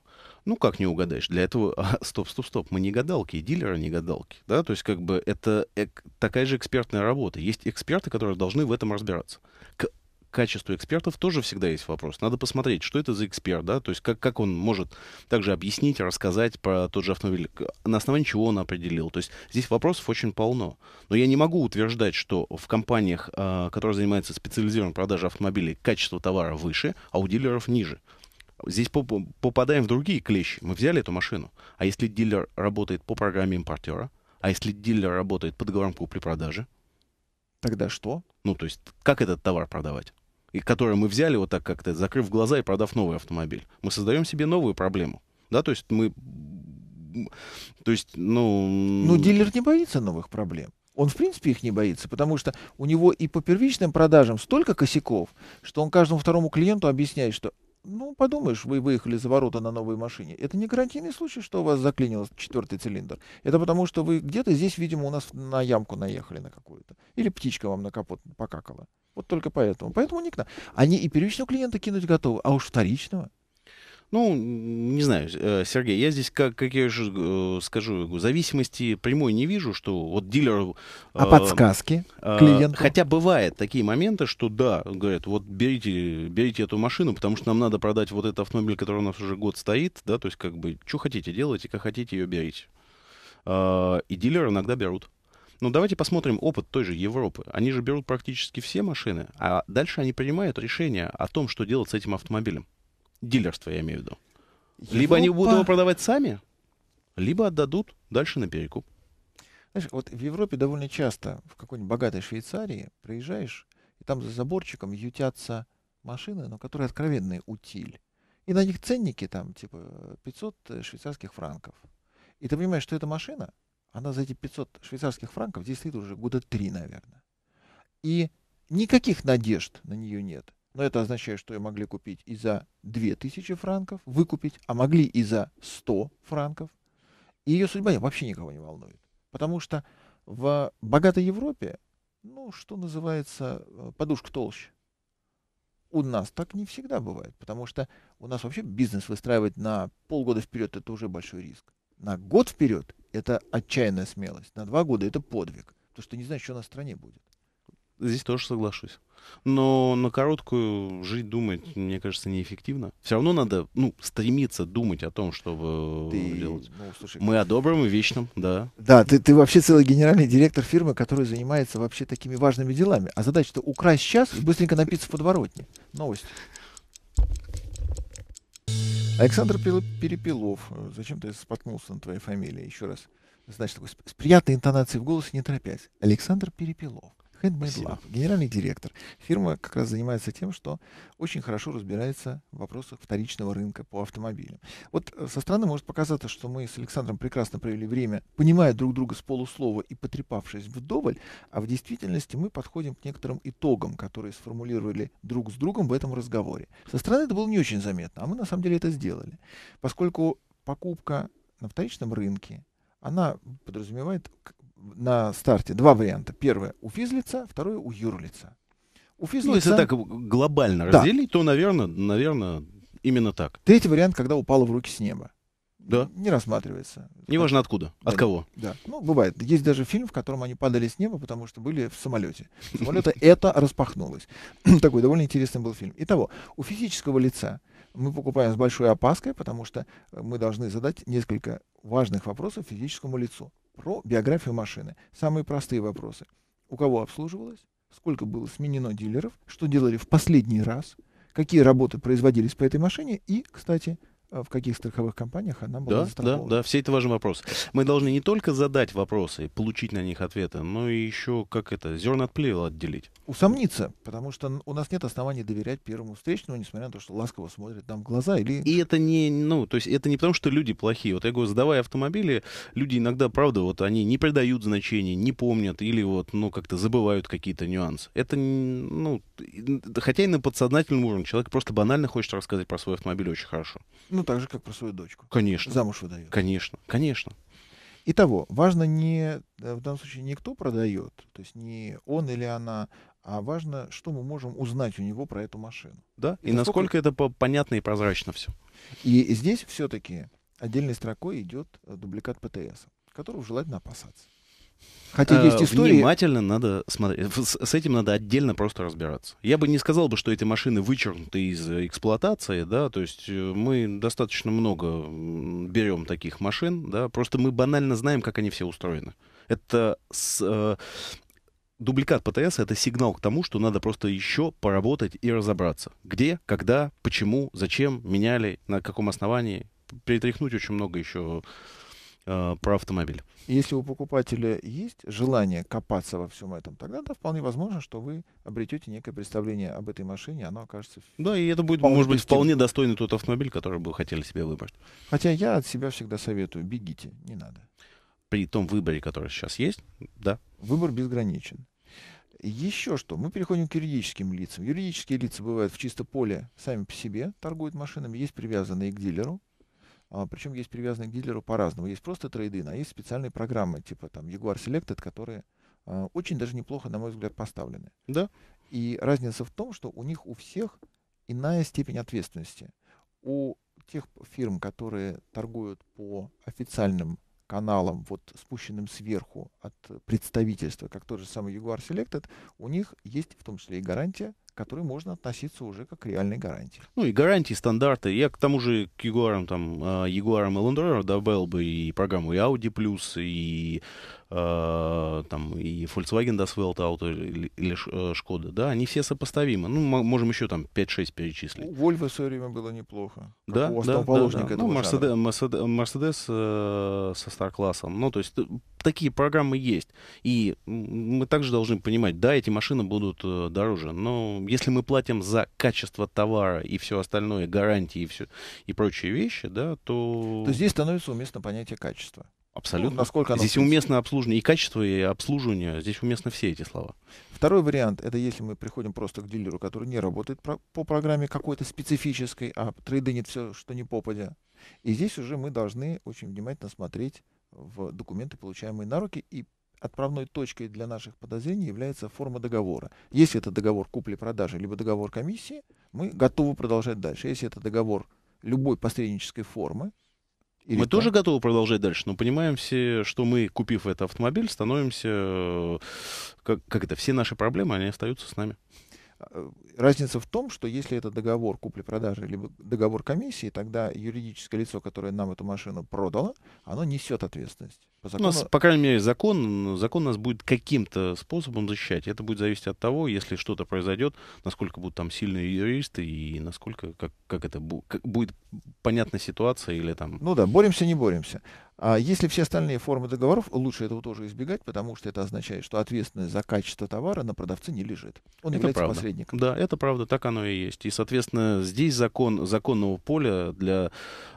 S2: Ну, как не угадаешь? Для этого... А, стоп, стоп, стоп. Мы не гадалки, дилеры не гадалки. Да? То есть, как бы, это эк... такая же экспертная работа. Есть эксперты, которые должны в этом разбираться. К качеству экспертов тоже всегда есть вопрос. Надо посмотреть, что это за эксперт, да, то есть как, как он может также объяснить, рассказать про тот же автомобиль, на основании чего он определил. То есть здесь вопросов очень полно. Но я не могу утверждать, что в компаниях, а, которые занимаются специализированной продажей автомобилей, качество товара выше, а у дилеров ниже. Здесь попадаем в другие клещи. Мы взяли эту машину, а если дилер работает по программе импортера, а если дилер работает по договорам купли-продажи, Тогда что? Ну, то есть, как этот товар продавать? и которые мы взяли вот так как-то, закрыв глаза и продав новый автомобиль. Мы создаем себе новую проблему. Да, то есть мы... То есть, ну... Ну,
S1: дилер не боится новых проблем. Он, в принципе, их не боится, потому что у него и по первичным продажам столько косяков, что он каждому второму клиенту объясняет, что ну, подумаешь, вы выехали за ворота на новой машине. Это не гарантийный случай, что у вас заклинил четвертый цилиндр. Это потому, что вы где-то здесь, видимо, у нас на ямку наехали на какую-то. Или птичка вам на капот покакала. Вот только поэтому. Поэтому не к нам. Они и первичного клиента кинуть готовы, а уж вторичного.
S2: Ну, не знаю, э, Сергей, я здесь, как, как я уже э, скажу, зависимости прямой не вижу, что вот дилер А э, подсказки э, клиенту? Хотя бывают такие моменты, что да, говорят, вот берите, берите эту машину, потому что нам надо продать вот этот автомобиль, который у нас уже год стоит, да, то есть как бы, что хотите, делайте, как хотите, ее берите. Э, и дилеры иногда берут. Но ну, давайте посмотрим опыт той же Европы. Они же берут практически все машины, а дальше они принимают решение о том, что делать с этим автомобилем дилерство, я имею в виду. Европа... Либо они будут его продавать сами, либо отдадут дальше на перекуп.
S1: Знаешь, вот в Европе довольно часто в какой-нибудь богатой Швейцарии приезжаешь, и там за заборчиком ютятся машины, но которые откровенные утиль. И на них ценники там типа 500 э, швейцарских франков. И ты понимаешь, что эта машина, она за эти 500 швейцарских франков здесь уже года три, наверное. И никаких надежд на нее нет. Но это означает, что ее могли купить и за 2000 франков, выкупить, а могли и за 100 франков. И ее судьба вообще никого не волнует. Потому что в богатой Европе, ну, что называется, э, подушка толще. У нас так не всегда бывает, потому что у нас вообще бизнес выстраивать на полгода вперед – это уже большой риск. На год вперед – это отчаянная смелость, на два года – это подвиг, потому что не знаешь, что на стране будет.
S2: Здесь тоже соглашусь но на короткую жить, думать, мне кажется, неэффективно. Все равно надо, ну, стремиться думать о том, чтобы ты... делать. Ну, слушай, Мы о добром и вечном, да.
S1: Да, ты, ты вообще целый генеральный директор фирмы, который занимается вообще такими важными делами. А задача-то украсть час и быстренько напиться в подворотне. Новость. Александр Перепелов, зачем ты споткнулся на твоей фамилии? Еще раз. Значит, такой, с приятной интонацией в голосе, не торопясь. Александр Перепелов. Handmade Спасибо. генеральный директор. Фирма как раз занимается тем, что очень хорошо разбирается в вопросах вторичного рынка по автомобилям. Вот э, со стороны может показаться, что мы с Александром прекрасно провели время, понимая друг друга с полуслова и потрепавшись вдоволь, а в действительности мы подходим к некоторым итогам, которые сформулировали друг с другом в этом разговоре. Со стороны это было не очень заметно, а мы на самом деле это сделали, поскольку покупка на вторичном рынке она подразумевает на старте два варианта. Первое у физлица, второе у юрлица. У физлица... Ну, если так
S2: глобально да. разделить, то, наверное, наверное, именно так.
S1: Третий вариант, когда упало в руки с неба. Да. Не рассматривается.
S2: Неважно откуда, да. от кого. Да.
S1: Ну, бывает. Есть даже фильм, в котором они падали с неба, потому что были в самолете. Самолета это распахнулось. Такой довольно интересный был фильм. Итого, у физического лица мы покупаем с большой опаской, потому что мы должны задать несколько важных вопросов физическому лицу про биографию машины. Самые простые вопросы. У кого обслуживалось? Сколько было сменено дилеров? Что делали в последний раз? Какие работы производились по этой машине? И, кстати, Э, в каких страховых компаниях она была да, застрахована.
S2: Да, да, все это важный вопрос. Мы должны не только задать вопросы и получить на них ответы, но и еще, как это, зерна от плевел отделить.
S1: Усомниться, потому что у нас нет оснований доверять первому встречному, несмотря на то, что ласково смотрит нам в
S2: глаза или... И это не, ну, то есть это не потому, что люди плохие. Вот я говорю, сдавая автомобили, люди иногда, правда, вот они не придают значения, не помнят или вот, ну, как-то забывают какие-то нюансы. Это, ну, хотя и на подсознательном уровне человек просто банально хочет рассказать про свой автомобиль очень хорошо.
S1: Ну, так же, как про свою дочку.
S2: Конечно. Замуж выдает. Конечно, конечно. Итого, важно
S1: не, э, в данном случае, не кто продает, то есть не он или она, а важно, что мы можем узнать у него про эту машину. Да, и, и насколько,
S2: это понятно и прозрачно все.
S1: И здесь все-таки отдельной строкой идет э, дубликат ПТС, которого желательно опасаться.
S2: Хотя э, есть истории... Внимательно надо смотреть. С, этим надо отдельно просто разбираться. Я бы не сказал бы, что эти машины вычеркнуты из э, эксплуатации, да, то есть э, мы достаточно много берем таких машин, да, просто мы банально знаем, как они все устроены. Это с, дубликат ПТС — это сигнал к тому, что надо просто еще поработать и разобраться. Где, когда, почему, зачем меняли, на каком основании. Перетряхнуть очень много еще Э, про автомобиль. Если
S1: у покупателя есть желание копаться во всем этом, тогда да, вполне возможно, что вы обретете некое представление об этой машине, оно окажется... Да, и это будет, может быть, вполне
S2: достойный тот автомобиль, который бы вы хотели себе выбрать. Хотя я от себя всегда советую, бегите, не надо. При том
S1: выборе, который сейчас есть, да. Выбор безграничен. Еще что, мы переходим к юридическим лицам. Юридические лица бывают в чисто поле сами по себе, торгуют машинами, есть привязанные к дилеру. А, Причем есть привязанные к дилеру по-разному. Есть просто трейдин, а есть специальные программы, типа там Jaguar Selected, которые а, очень даже неплохо, на мой взгляд, поставлены. Да. И разница в том, что у них у всех иная степень ответственности. У тех фирм, которые торгуют по официальным каналам, вот спущенным сверху от представительства, как тот же самый Jaguar Selected, у них есть в том числе и гарантия, которые можно относиться уже как к реальной гарантии.
S2: Ну и гарантии, стандарты. Я к тому же к Ягуарам, там, а, Ягуарам и Лендровер добавил бы и программу и Audi+, и Э, там и Volkswagen das Welt Auto или, или э, Шкода, да, они все сопоставимы. Ну, мы можем еще там 5-6 перечислить.
S1: У Volvo в свое время было неплохо.
S2: Да, у да, да, да. Ну, Mercedes, Mercedes, Mercedes э, со Star классом Ну, то есть такие программы есть. И мы также должны понимать, да, эти машины будут дороже, но если мы платим за качество товара и все остальное, гарантии и, все, и прочие вещи, да, то... То
S1: здесь становится уместно понятие качества.
S2: Абсолютно. Ну, насколько оно здесь уместно обслуживание и качество, и обслуживание. Здесь уместно все эти слова. Второй вариант это если мы приходим просто к дилеру, который не работает про,
S1: по программе какой-то специфической, а трейдинит все, что не попадя. И здесь уже мы должны очень внимательно смотреть в документы, получаемые на руки, и отправной точкой для наших подозрений является форма договора. Если это договор купли-продажи, либо договор комиссии, мы готовы продолжать дальше. Если это договор любой
S2: посреднической формы, или мы так? тоже готовы продолжать дальше, но понимаем все, что мы, купив этот автомобиль, становимся... Э, как, как это? Все наши проблемы, они остаются с нами. А,
S1: разница в том, что если это договор купли-продажи либо договор комиссии, тогда юридическое лицо, которое нам эту машину продало, оно несет ответственность по ну, закону... У нас, по
S2: крайней мере, закон, закон нас будет каким-то способом защищать. Это будет зависеть от того, если что-то произойдет, насколько будут там сильные юристы и насколько, как, как это бу- как будет понятна ситуация или там... Ну
S1: да, боремся, не боремся. А если все остальные формы договоров, лучше этого тоже избегать, потому что это означает, что ответственность за качество товара на продавце не лежит. Он это является правда. посредником.
S2: Да, это правда, так оно и есть. И, соответственно, здесь закон, законного поля для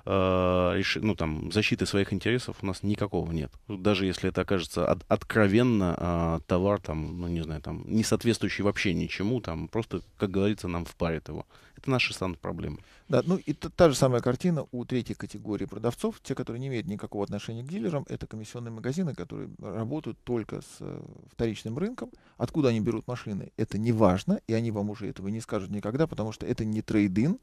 S2: э, ну, там, защиты своих интересов у нас никакого нет даже если это окажется от, откровенно а, товар, там, ну не знаю, там, не соответствующий вообще ничему, там, просто, как говорится, нам впарит его. Это наши станут проблемы. Да, ну и та, та же самая
S1: картина у третьей категории продавцов, те, которые не имеют никакого отношения к дилерам, это комиссионные магазины, которые работают только с э, вторичным рынком. Откуда они берут машины, это не важно, и они вам уже этого не скажут никогда, потому что это не трейдинг,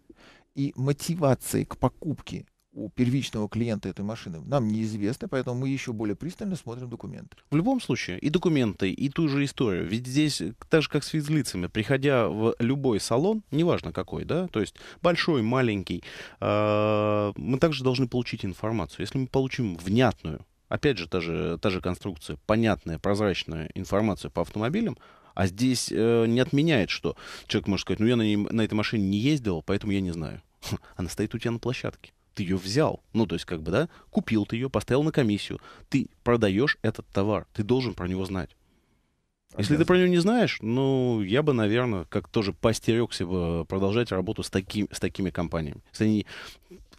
S1: и мотивации к покупке у первичного клиента этой машины нам неизвестно, поэтому мы еще более пристально смотрим
S2: документы. В любом случае, и документы, и ту же историю. Ведь здесь, э, так же как с физлицами, приходя в любой салон, неважно какой, да, то есть большой, маленький, а, мы также должны получить информацию. Если мы получим внятную, опять же, та же, та же конструкция, понятная, прозрачная информация по автомобилям, а здесь э, не отменяет, что человек может сказать, ну я на, ней, на этой машине не ездил, поэтому я не знаю. Она стоит у тебя на площадке ты ее взял. Ну, то есть, как бы, да, купил ты ее, поставил на комиссию. Ты продаешь этот товар, ты должен про него знать. Если ты про него не знаешь, ну, я бы, наверное, как тоже постерегся бы продолжать работу с, таким, с такими компаниями. Если они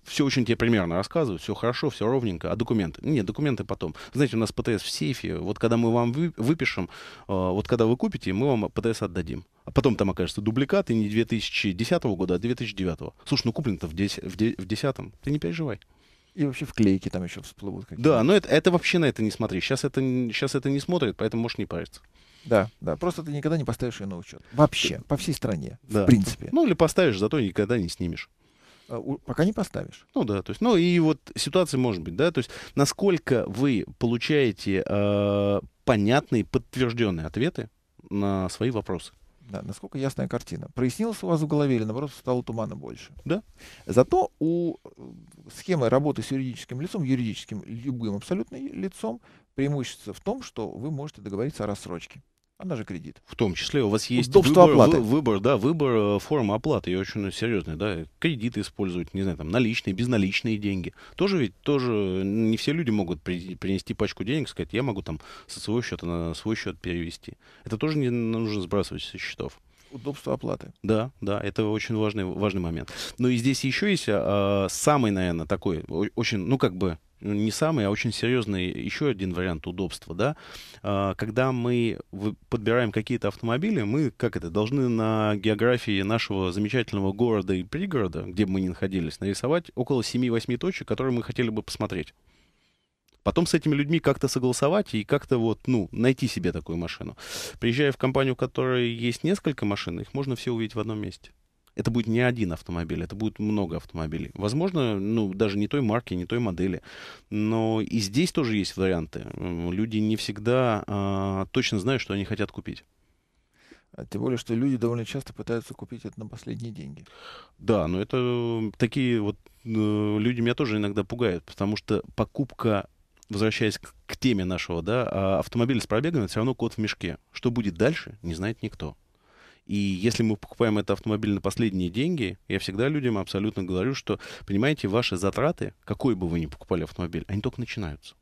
S2: все очень тебе примерно рассказывают, все хорошо, все ровненько, а документы? Нет, документы потом. Знаете, у нас ПТС в сейфе, вот когда мы вам выпишем, э, вот когда вы купите, мы вам ПТС отдадим. А потом там окажется и не 2010 года, а 2009. Слушай, ну куплен-то в 2010, ты не переживай. И вообще вклейки там еще всплывут. Да, но это, это вообще на это не смотри. Сейчас это, сейчас это не смотрит, поэтому можешь не париться. Да, да.
S1: Просто ты никогда не поставишь ее на учет. Вообще, по всей стране,
S2: да. в принципе. Ну или поставишь, зато никогда не снимешь. Э, пока не поставишь. Ну да, то есть, ну и вот ситуация может быть, да, то есть насколько вы получаете э, понятные, подтвержденные ответы на свои вопросы.
S1: Да, насколько ясная картина. Прояснилась у вас в голове или, наоборот, стало тумана больше? Да.
S2: Зато у
S1: э, схемы работы с юридическим лицом, юридическим любым абсолютно лицом, преимущество в том, что вы можете договориться о рассрочке.
S2: Она же кредит. В том числе у вас есть Удобство выбор, оплаты. выбор, да, выбор э, формы оплаты, ее очень ну, серьезная, да, кредит использовать, не знаю, там, наличные, безналичные деньги. Тоже ведь, тоже не все люди могут при, принести пачку денег, сказать, я могу там со своего счета на свой счет перевести. Это тоже не нужно сбрасывать со счетов.
S1: Удобство оплаты.
S2: Да, да, это очень важный, важный момент. Но ну, и здесь еще есть а, самый, наверное, такой, очень, ну, как бы, ну, не самый, а очень серьезный еще один вариант удобства, да, а, когда мы подбираем какие-то автомобили, мы, как это, должны на географии нашего замечательного города и пригорода, где бы мы ни находились, нарисовать около 7-8 точек, которые мы хотели бы посмотреть. Потом с этими людьми как-то согласовать и как-то вот, ну, найти себе такую машину. Приезжая в компанию, у которой есть несколько машин, их можно все увидеть в одном месте это будет не один автомобиль, это будет много автомобилей. Возможно, ну, даже не той марки, не той модели. Но и здесь тоже есть варианты. Люди не всегда а, точно знают, что они хотят купить. А
S1: тем более, что люди довольно часто пытаются купить это на последние деньги.
S2: Да, но это такие вот э, люди меня тоже иногда пугают, потому что покупка, возвращаясь к, к теме нашего, да, а автомобиль с пробегом, это все равно кот в мешке. Что будет дальше, не знает никто. И если мы покупаем этот автомобиль на последние деньги, я всегда людям абсолютно говорю, что, понимаете, ваши затраты, какой бы вы ни покупали автомобиль, они только начинаются.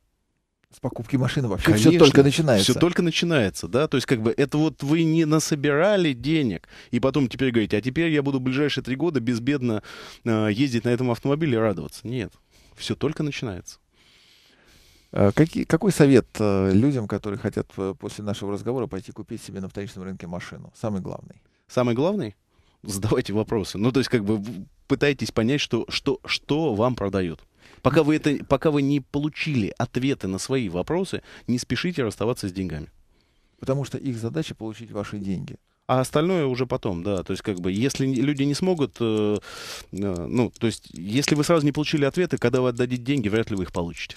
S1: С покупки машины вообще Конечно, все только начинается. Все только
S2: начинается, да. То есть, как бы, это вот вы не насобирали денег, и потом теперь говорите, а теперь я буду ближайшие три года безбедно э, ездить на этом автомобиле и радоваться. Нет, все только начинается.
S1: Э, Какие, какой совет э, людям, которые хотят э, после нашего разговора пойти купить себе на вторичном рынке машину? Самый главный.
S2: Самый главный? Задавайте вопросы. Ну, то есть, как бы пытайтесь понять, что, что, что вам продают. Пока вы, это, пока вы не получили ответы на свои вопросы, не спешите расставаться с деньгами.
S1: Потому что их задача получить ваши деньги.
S2: А остальное уже потом, да. То есть, как бы, если люди не смогут, э, э, ну, то есть, если вы сразу не получили ответы, когда вы отдадите деньги, вряд ли вы их получите.